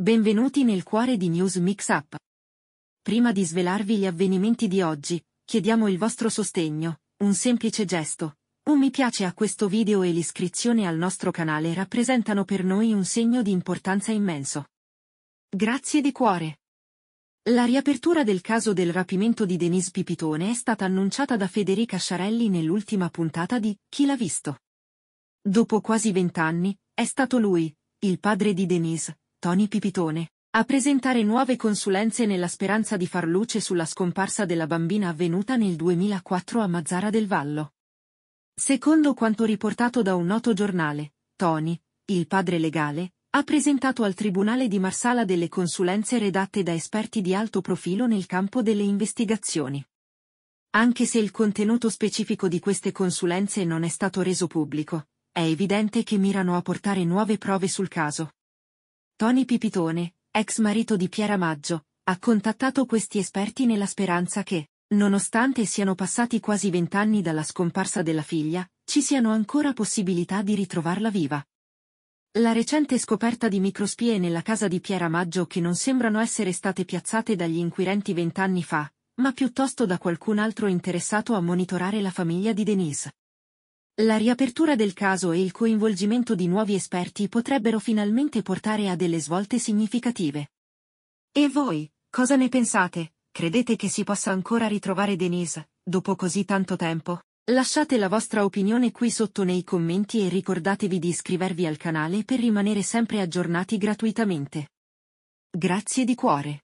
Benvenuti nel cuore di News Mix Up. Prima di svelarvi gli avvenimenti di oggi, chiediamo il vostro sostegno, un semplice gesto. Un mi piace a questo video e l'iscrizione al nostro canale rappresentano per noi un segno di importanza immenso. Grazie di cuore. La riapertura del caso del rapimento di Denise Pipitone è stata annunciata da Federica Sciarelli nell'ultima puntata di Chi l'ha visto. Dopo quasi vent'anni, è stato lui, il padre di Denise, Tony Pipitone, a presentare nuove consulenze nella speranza di far luce sulla scomparsa della bambina avvenuta nel 2004 a Mazzara del Vallo. Secondo quanto riportato da un noto giornale, Tony, il padre legale, ha presentato al Tribunale di Marsala delle consulenze redatte da esperti di alto profilo nel campo delle investigazioni. Anche se il contenuto specifico di queste consulenze non è stato reso pubblico, è evidente che mirano a portare nuove prove sul caso. Tony Pipitone, ex marito di Piera Maggio, ha contattato questi esperti nella speranza che, nonostante siano passati quasi vent'anni dalla scomparsa della figlia, ci siano ancora possibilità di ritrovarla viva. La recente scoperta di microspie nella casa di Piera Maggio che non sembrano essere state piazzate dagli inquirenti vent'anni fa, ma piuttosto da qualcun altro interessato a monitorare la famiglia di Denise, la riapertura del caso e il coinvolgimento di nuovi esperti potrebbero finalmente portare a delle svolte significative. E voi, cosa ne pensate? Credete che si possa ancora ritrovare Denise, dopo così tanto tempo? Lasciate la vostra opinione qui sotto nei commenti e ricordatevi di iscrivervi al canale per rimanere sempre aggiornati gratuitamente. Grazie di cuore.